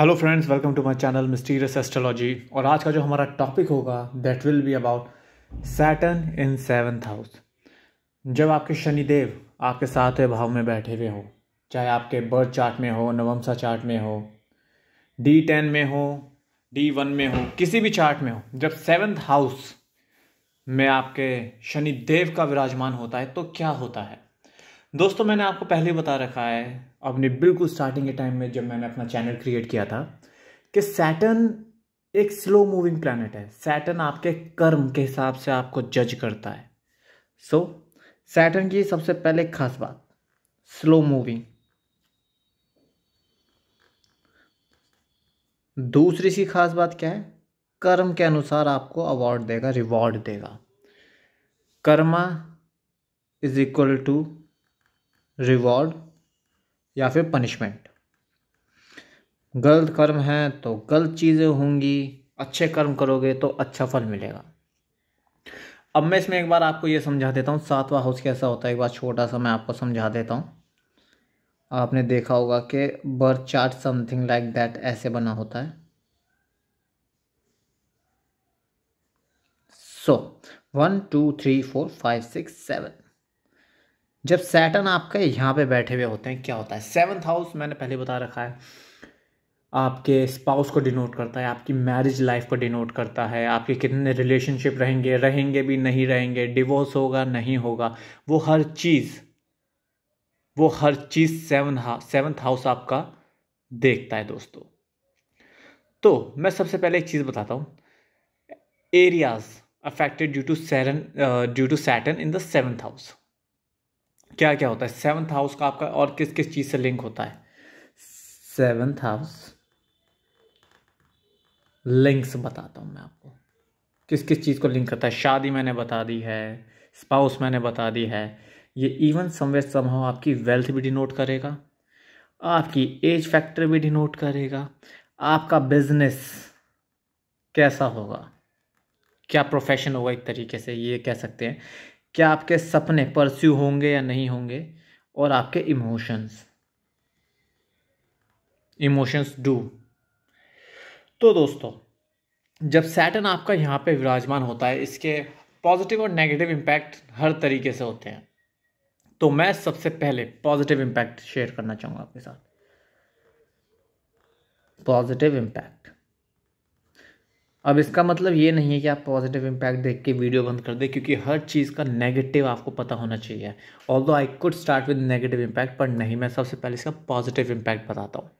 hello friends welcome to my channel mysterious astrology और आज का जो हमारा टॉपिक होगा that will be about Saturn in seventh house जब आपके शनिदेव आपके सातवें भाव में बैठे हुए हो चाहे आपके बर्थ चार्ट में हो नवमसा चार्ट में हो डी टेन में हो डी वन में हो किसी भी चार्ट में हो जब सेवन्थ हाउस में आपके शनिदेव का विराजमान होता है तो क्या होता है दोस्तों मैंने आपको पहले बता रखा है अपने बिल्कुल स्टार्टिंग के टाइम में जब मैंने अपना चैनल क्रिएट किया था कि सैटर्न एक स्लो मूविंग प्लानट है सैटर्न आपके कर्म के हिसाब से आपको जज करता है सो so, सैटर्न की सबसे पहले खास बात स्लो मूविंग दूसरी सी खास बात क्या है कर्म के अनुसार आपको अवार्ड देगा रिवॉर्ड देगा karma is equal to reward या फिर पनिशमेंट गलत कर्म हैं तो गलत चीज़ें होंगी अच्छे कर्म करोगे तो अच्छा फल मिलेगा अब मैं इसमें एक बार आपको ये समझा देता हूँ सातवां हाउस कैसा होता है एक बार छोटा सा मैं आपको समझा देता हूँ आपने देखा होगा कि birth chart something like that ऐसे बना होता है so one two three four five six seven जब सैटन आपके यहाँ पे बैठे हुए होते हैं क्या होता है सेवन्थ हाउस मैंने पहले बता रखा है आपके स्पाउस को डिनोट करता है आपकी मैरिज लाइफ को डिनोट करता है आपके कितने रिलेशनशिप रहेंगे रहेंगे भी नहीं रहेंगे डिवोर्स होगा नहीं होगा वो हर चीज़ वो हर चीज़ सेवन हा सेवन्थ हाउस आपका देखता है दोस्तों तो मैं सबसे पहले एक चीज़ बताता हूँ areas affected due to Saturn due to Saturn in the seventh house क्या क्या होता है सेवन्थ हाउस का आपका और किस किस चीज़ से लिंक होता है सेवन्थ हाउस लिंक्स बताता हूँ मैं आपको किस किस चीज़ को लिंक करता है शादी मैंने बता दी है स्पाउस मैंने बता दी है ये इवन समवे समाव आपकी वेल्थ भी डिनोट करेगा आपकी एज फैक्टर भी डिनोट करेगा आपका बिजनेस कैसा होगा क्या प्रोफेशन होगा एक तरीके से ये कह सकते हैं क्या आपके सपने परस्यू होंगे या नहीं होंगे और आपके इमोशंस इमोशंस डू तो दोस्तों जब सैटन आपका यहाँ पे विराजमान होता है इसके पॉजिटिव और नेगेटिव इम्पैक्ट हर तरीके से होते हैं तो मैं सबसे पहले पॉजिटिव इम्पैक्ट शेयर करना चाहूँगा आपके साथ पॉजिटिव इम्पैक्ट अब इसका मतलब ये नहीं है कि आप पॉजिटिव इम्पैक्ट देख के वीडियो बंद कर दें क्योंकि हर चीज़ का नेगेटिव आपको पता होना चाहिए although I could start with negative impact पर नहीं मैं सबसे पहले इसका पॉजिटिव इम्पैक्ट बताता हूँ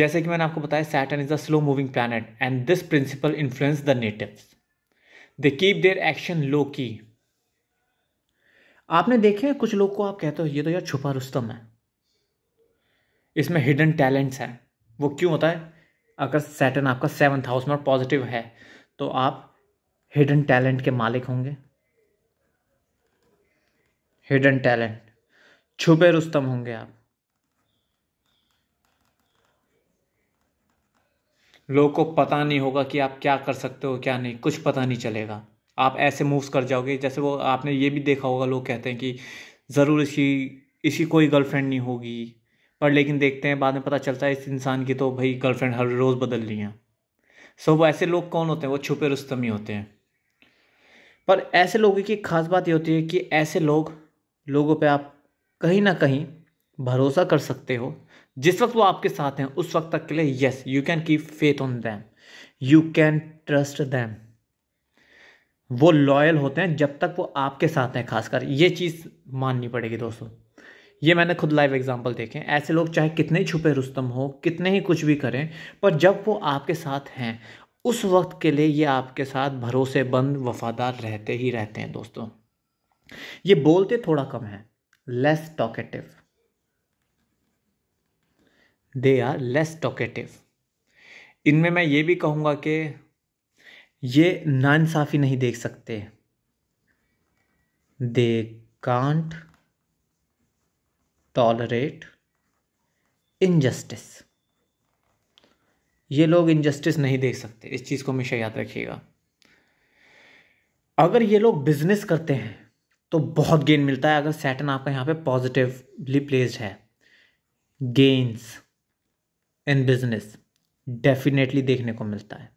जैसे कि मैंने आपको बताया Saturn is a slow moving planet and this principle influence the native they keep their action लो की आपने देखे कुछ लोग को आप कहते हो ये तो यार छुपा रुस्तम है इसमें हिडन टैलेंट्स हैं वो क्यों होता है अगर सेटन आपका सेवन्थ हाउस में पॉजिटिव है तो आप हिडन टैलेंट के मालिक होंगे हिडन टैलेंट छुपे रुस्तम होंगे आप लोगों को पता नहीं होगा कि आप क्या कर सकते हो क्या नहीं कुछ पता नहीं चलेगा आप ऐसे मूव्स कर जाओगे जैसे वो आपने ये भी देखा होगा लोग कहते हैं कि ज़रूर इसी इसी कोई गर्लफ्रेंड नहीं होगी पर लेकिन देखते हैं बाद में पता चलता है इस इंसान की तो भाई गर्लफ्रेंड हर रोज़ बदल रही हैं सो वो ऐसे लोग कौन होते हैं वो छुपे रुस्तम ही होते हैं पर ऐसे लोगों की ख़ास बात ये होती है कि ऐसे लोग लोगों पे आप कहीं ना कहीं भरोसा कर सकते हो जिस वक्त वो आपके साथ हैं उस वक्त तक के लिए yes you can keep faith on them you can trust them वो लॉयल होते हैं जब तक वो आपके साथ हैं खासकर ये चीज़ माननी पड़ेगी दोस्तों ये मैंने खुद लाइव एग्जांपल देखे ऐसे लोग चाहे कितने छुपे रुस्तम हो कितने ही कुछ भी करें पर जब वो आपके साथ हैं उस वक्त के लिए ये आपके साथ भरोसेबंद वफादार रहते ही रहते हैं दोस्तों ये बोलते थोड़ा कम है less talkative they are less talkative इनमें मैं ये भी कहूँगा कि ये नाइंसाफ़ी नहीं देख सकते दे कांट टॉलरेट इनजस्टिस ये लोग इनजस्टिस नहीं देख सकते इस चीज़ को हमेशा याद रखिएगा अगर ये लोग बिजनेस करते हैं तो बहुत गेन मिलता है अगर सैटन आपका यहाँ पे पॉजिटिवली प्लेस्ड है गेन्स इन बिजनेस डेफिनेटली देखने को मिलता है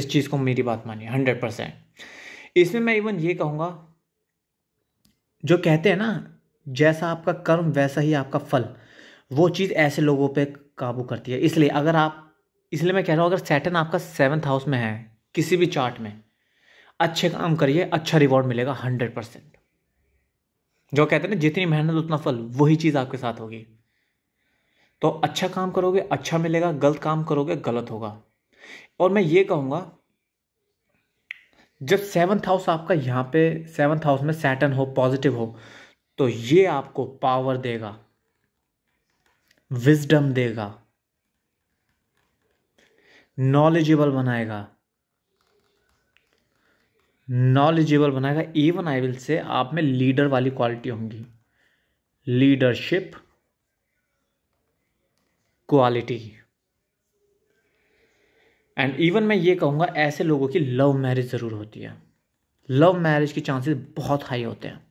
इस चीज़ को मेरी बात मानिए हंड्रेड परसेंट इसमें मैं इवन ये कहूँगा जो कहते हैं ना जैसा आपका कर्म वैसा ही आपका फल वो चीज़ ऐसे लोगों पे काबू करती है इसलिए अगर आप इसलिए मैं कह रहा हूँ अगर सैटन आपका सेवन्थ हाउस में है किसी भी चार्ट में अच्छे काम करिए अच्छा रिवॉर्ड मिलेगा हंड्रेड परसेंट जो कहते हैं ना जितनी मेहनत उतना फल वही चीज़ आपके साथ होगी तो अच्छा काम करोगे अच्छा मिलेगा गलत काम करोगे गलत होगा और मैं ये कहूँगा जब सेवन्थ हाउस आपका यहाँ पे सेवन्थ हाउस में सैटन हो पॉजिटिव हो तो ये आपको पावर देगा विजडम देगा नॉलेजेबल बनाएगा नॉलेजेबल बनाएगा इवन आई विल से आप में लीडर वाली क्वालिटी होंगी लीडरशिप क्वालिटी एंड इवन मैं ये कहूंगा ऐसे लोगों की लव मैरिज ज़रूर होती है लव मैरिज के चांसेस बहुत हाई होते हैं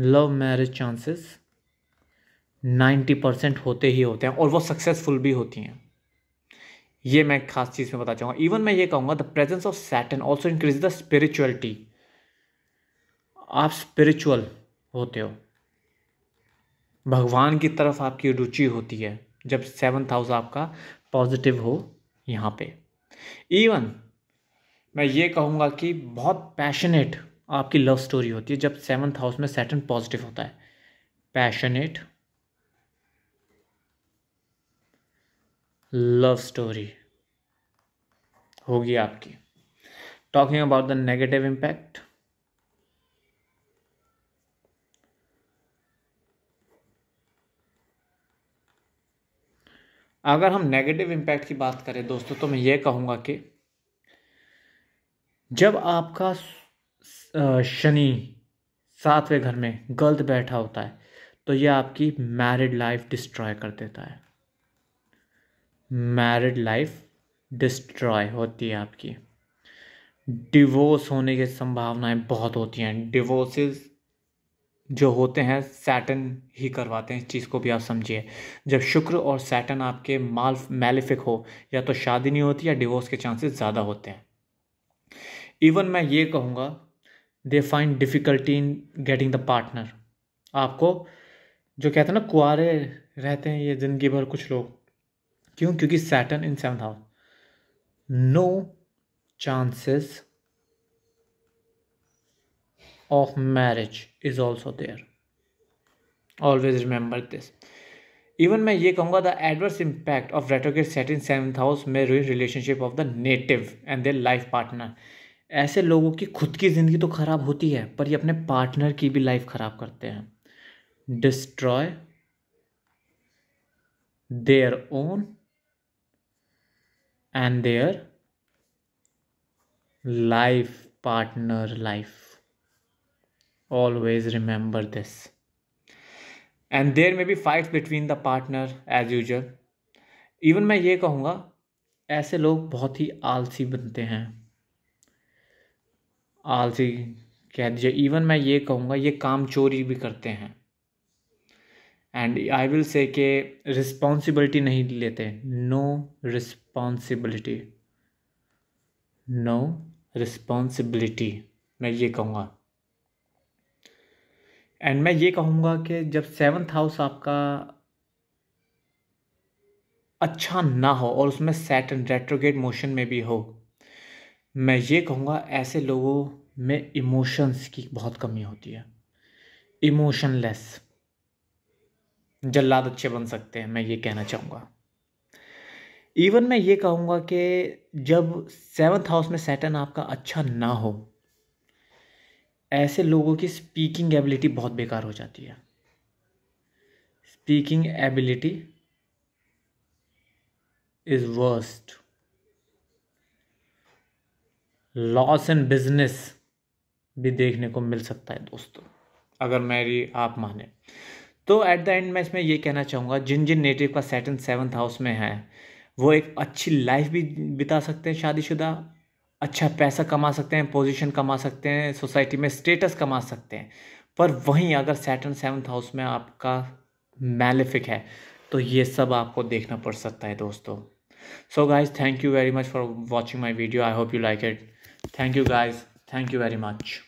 love marriage chances ninety percent होते ही होते हैं और वो सक्सेसफुल भी होती हैं ये मैं खास चीज़ में बता चाहूँगा इवन मैं ये कहूँगा the presence of Saturn also increase the spirituality आप स्पिरिचुअल होते हो भगवान की तरफ आपकी रुचि होती है जब सेवन्थ हाउस आपका पॉजिटिव हो यहाँ पे इवन मैं ये कहूँगा कि बहुत पैशनेट आपकी लव स्टोरी होती है जब सेवन्थ हाउस में सेटन पॉजिटिव होता है पैशनेट लव स्टोरी होगी आपकी talking about the negative impact अगर हम नेगेटिव इम्पैक्ट की बात करें दोस्तों तो मैं ये कहूँगा कि जब आपका शनि सातवें घर में गलत बैठा होता है तो ये आपकी मैरिड लाइफ डिस्ट्रॉय कर देता है मैरिड लाइफ डिस्ट्रॉय होती है आपकी डिवोर्स होने की संभावनाएं बहुत होती हैं डिवोर्सेस जो होते हैं सैटन ही करवाते हैं इस चीज़ को भी आप समझिए जब शुक्र और सैटन आपके माल मेलिफिक हो या तो शादी नहीं होती या डिवोर्स के चांसेस ज़्यादा होते हैं इवन मैं ये कहूँगा they find difficulty in getting the partner आपको जो कहते हैं ना कुआरे रहते हैं ये ज़िंदगी भर कुछ लोग क्यों क्योंकि Saturn in seven house no chances of marriage is also there always remember this even मैं ये कहूँगा the adverse impact of retrograde Saturn in seven house में relationship of the native and their life partner ऐसे लोगों की खुद की ज़िंदगी तो ख़राब होती है पर ये अपने पार्टनर की भी लाइफ ख़राब करते हैं destroy their own and their life partner life always remember this and their में be fight between the partner as usual even मैं ये कहूँगा ऐसे लोग बहुत ही आलसी बनते हैं आलसी कह दीजिए इवन मैं ये कहूँगा ये काम चोरी भी करते हैं एंड आई विल से के रिस्पॉन्सिबिलिटी नहीं लेते नो रिस्पॉन्सिबिलिटी नो रिस्पॉन्सिबिलिटी मैं ये कहूँगा एंड मैं ये कहूँगा कि जब सेवन्थ हाउस आपका अच्छा ना हो और उसमें सेट एंड रेट्रोगेट मोशन में भी हो मैं ये कहूँगा ऐसे लोगों में इमोशंस की बहुत कमी होती है इमोशनलेस जल्लाद अच्छे बन सकते हैं मैं ये कहना चाहूँगा इवन मैं ये कहूँगा कि जब सेवन्थ हाउस में सेटन आपका अच्छा ना हो ऐसे लोगों की स्पीकिंग एबिलिटी बहुत बेकार हो जाती है speaking ability is worst loss in business भी देखने को मिल सकता है दोस्तों अगर मेरी आप माने तो एट द एंड मैं इसमें ये कहना चाहूँगा जिन जिन नेटिव का सेटन सेवन्थ हाउस में है वो एक अच्छी लाइफ भी बिता सकते हैं शादीशुदा अच्छा पैसा कमा सकते हैं पोजीशन कमा सकते हैं सोसाइटी में स्टेटस कमा सकते हैं पर वहीं अगर सेटन सेवन्थ हाउस में आपका मैलिफिक है तो ये सब आपको देखना पड़ सकता है दोस्तों so guys thank you very much for watching my video I hope you like it thank you guys thank you very much